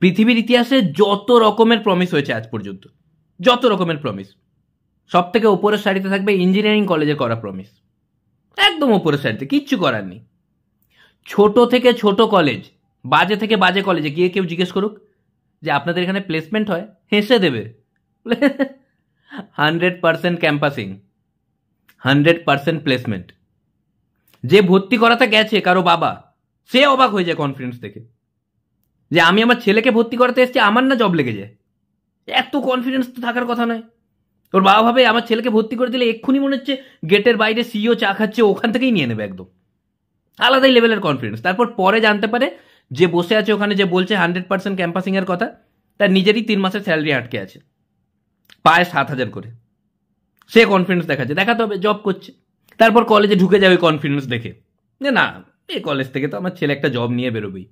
পৃথিবীর ইতিহাসে যত রকমের প্রমিস হয়েছে আজ পর্যন্ত যত রকমের প্রমিস সব থেকে উপরের সারিতে থাকবে ইঞ্জিনিয়ারিং কলেজে করা প্রমিস একদম ওপরের সারিতে কিচ্ছু করার নেই ছোট থেকে ছোট কলেজ বাজে থেকে বাজে কলেজে গিয়ে কেউ জিজ্ঞেস করুক যে আপনাদের এখানে প্লেসমেন্ট হয় হেসে দেবে hundred percent campusing hundred percent placement যে ভর্তি করাতে গেছে কারো বাবা সে অবাক হয়ে যায় কনফিডেন্স দেখে যে আমি আমার ছেলেকে ভর্তি করাতে এসেছি আমার না জব লেগে যায় এত কনফিডেন্স তো থাকার কথা নয় ওর বাবা ভাবে আমার ছেলেকে ভর্তি করে দিলে এক্ষুনি মনে হচ্ছে গেটের বাইরে সিও চা খাচ্ছে ওখান থেকেই নিয়ে নেবে একদম আলাদাই লেভেলের কনফিডেন্স তারপর পরে জানতে পারে যে বসে আছে ওখানে যে বলছে হান্ড্রেড পার্সেন্ট ক্যাম্পাসিংয়ের কথা তার নিজেরই তিন মাসের স্যালারি আটকে আছে পায় সাত হাজার করে সে কনফিডেন্স দেখাচ্ছে দেখাতে হবে জব করছে তারপর কলেজে ঢুকে যাবে কনফিডেন্স দেখে যে না এই কলেজ থেকে তো আমার ছেলে একটা জব নিয়ে বেরোবেই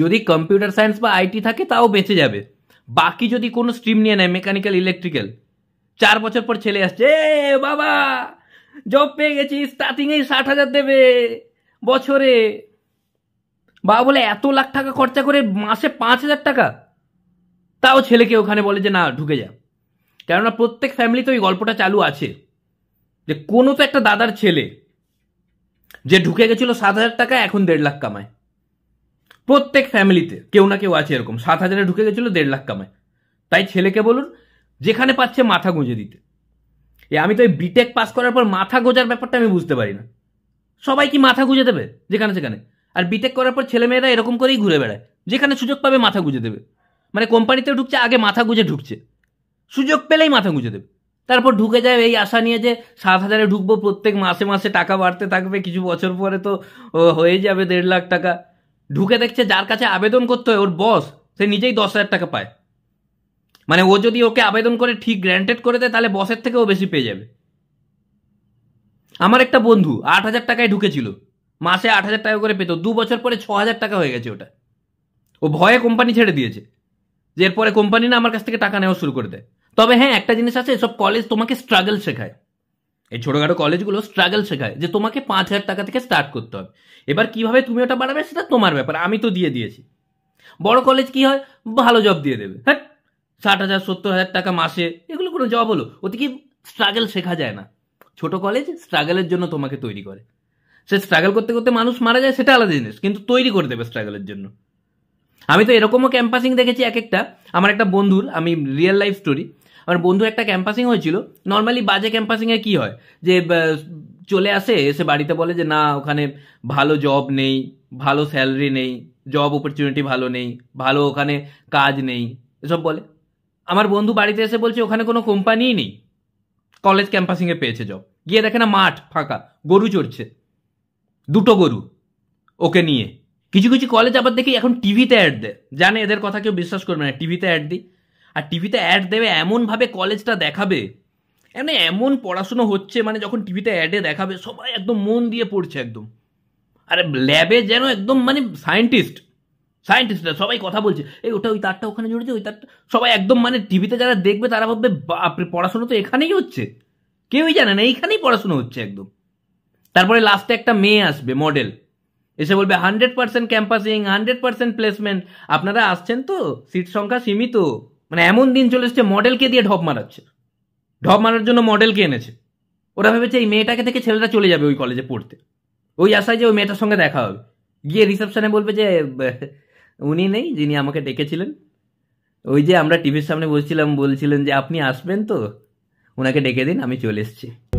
যদি কম্পিউটার সায়েন্স বা আইটি থাকে তাও বেঁচে যাবে বাকি যদি কোনো স্ট্রিম নিয়ে নেয় মেকানিক্যাল ইলেকট্রিক্যাল চার বছর পর ছেলে আসছে এ বাবা জব পেয়ে গেছি স্টার্টিংয়েই ষাট হাজার দেবে বছরে বাবা বলে এত লাখ টাকা খরচা করে মাসে পাঁচ হাজার টাকা তাও ছেলেকে ওখানে বলে যে না ঢুকে যা কেননা প্রত্যেক ফ্যামিলিতে ওই গল্পটা চালু আছে যে কোনো তো একটা দাদার ছেলে যে ঢুকে গেছিল সাত হাজার টাকা এখন দেড় লাখ কামায় প্রত্যেক ফ্যামিলিতে কেউ না কেউ আছে এরকম সাত হাজারে ঢুকে গেছিলো দেড় লাখ কামায় তাই ছেলেকে বলুন যেখানে পাচ্ছে মাথা গুঁজে দিতে এ আমি তো এই বিটেক পাস করার পর মাথা গোজার ব্যাপারটা আমি বুঝতে পারি না সবাই কি মাথা গুঁজে দেবে যেখানে সেখানে আর বিটেক করার পর ছেলেমেয়েরা এরকম করেই ঘুরে বেড়ায় যেখানে সুযোগ পাবে মাথা গুঁজে দেবে মানে কোম্পানিতে ঢুকছে আগে মাথা গুঁজে ঢুকছে সুযোগ পেলেই মাথা গুঁজে দেবে তারপর ঢুকে যায় এই আশা নিয়ে যে সাত হাজারে ঢুকবো প্রত্যেক মাসে মাসে টাকা বাড়তে থাকবে কিছু বছর পরে তো হয়ে যাবে দেড় লাখ টাকা ঢুকে দেখছে যার কাছে আবেদন করতে হয় ওর বস সে নিজেই দশ হাজার টাকা পায় মানে ও যদি ওকে আবেদন করে ঠিক গ্র্যান্টেড করে দেয় তাহলে বসের থেকেও বেশি পেয়ে যাবে আমার একটা বন্ধু আট হাজার টাকায় ঢুকেছিল মাসে আট হাজার টাকা করে পেত দু বছর পরে ছ হাজার টাকা হয়ে গেছে ওটা ও ভয়ে কোম্পানি ছেড়ে দিয়েছে যে এরপরে কোম্পানি না আমার কাছ থেকে টাকা নেওয়া শুরু করে দেয় তবে হ্যাঁ একটা জিনিস আছে এসব কলেজ তোমাকে স্ট্রাগল শেখায় এই ছোটোখাটো কলেজগুলো স্ট্রাগল শেখায় যে তোমাকে পাঁচ হাজার টাকা থেকে স্টার্ট করতে হবে এবার কিভাবে তুমি ওটা বাড়াবে সেটা তোমার ব্যাপার আমি তো দিয়ে দিয়েছি বড় কলেজ কি হয় ভালো জব দিয়ে দেবে হ্যাঁ ষাট হাজার সত্তর হাজার টাকা মাসে এগুলো কোনো জব হলো ওতে কি স্ট্রাগল শেখা যায় না ছোট কলেজ স্ট্রাগলের জন্য তোমাকে তৈরি করে সে স্ট্রাগল করতে করতে মানুষ মারা যায় সেটা আলাদা জিনিস কিন্তু তৈরি করে দেবে স্ট্রাগলের জন্য আমি তো এরকমও ক্যাম্পাসিং দেখেছি এক একটা আমার একটা বন্ধুর আমি রিয়েল লাইফ স্টোরি আমার মানে বন্ধু একটা ক্যাম্পাসিং হয়েছিল নর্মালি বাজে ক্যাম্পাসিংয়ে কি হয় যে চলে আসে এসে বাড়িতে বলে যে না ওখানে ভালো জব নেই ভালো স্যালারি নেই জব অপরচুনিটি ভালো নেই ভালো ওখানে কাজ নেই এসব বলে আমার বন্ধু বাড়িতে এসে বলছে ওখানে কোনো কোম্পানিই নেই কলেজ ক্যাম্পাসিংয়ে পেয়েছে জব গিয়ে দেখে না মাঠ ফাঁকা গরু চড়ছে দুটো গরু ওকে নিয়ে কিছু কিছু কলেজ আবার দেখি এখন টিভিতে অ্যাড দেয় জানে এদের কথা কেউ বিশ্বাস করবে না টিভিতে অ্যাড দিই আর টিভিতে অ্যাড দেবে এমনভাবে কলেজটা দেখাবে মানে এমন পড়াশুনো হচ্ছে মানে যখন টিভিতে অ্যাডে দেখাবে সবাই একদম মন দিয়ে পড়ছে একদম আর ল্যাবে যেন একদম মানে সায়েন্টিস্ট সায়েন্টিস্টরা সবাই কথা বলছে এই ওটা ওই তারটা ওখানে জুড়েছে ওই তারটা সবাই একদম মানে টিভিতে যারা দেখবে তারা ভাববে বাপরে পড়াশোনা তো এখানেই হচ্ছে কেউই জানে না এইখানেই পড়াশুনো হচ্ছে একদম তারপরে লাস্টে একটা মেয়ে আসবে মডেল এসে বলবে hundred percent campusing hundred percent placement আপনারা আসছেন তো সিট সংখ্যা সীমিত মানে এমন দিন চলে এসছে মডেলকে দিয়ে ঢপ মারাচ্ছে ঢপ মারার জন্য মডেলকে এনেছে ওরা ভেবেছে এই মেয়েটাকে থেকে ছেলেটা চলে যাবে ওই কলেজে পড়তে ওই আশায় যে ওই মেয়েটার সঙ্গে দেখা হবে গিয়ে রিসেপশনে বলবে যে উনি নেই যিনি আমাকে ডেকেছিলেন ওই যে আমরা টিভির সামনে বসছিলাম বলছিলেন যে আপনি আসবেন তো ওনাকে ডেকে দিন আমি চলে এসেছি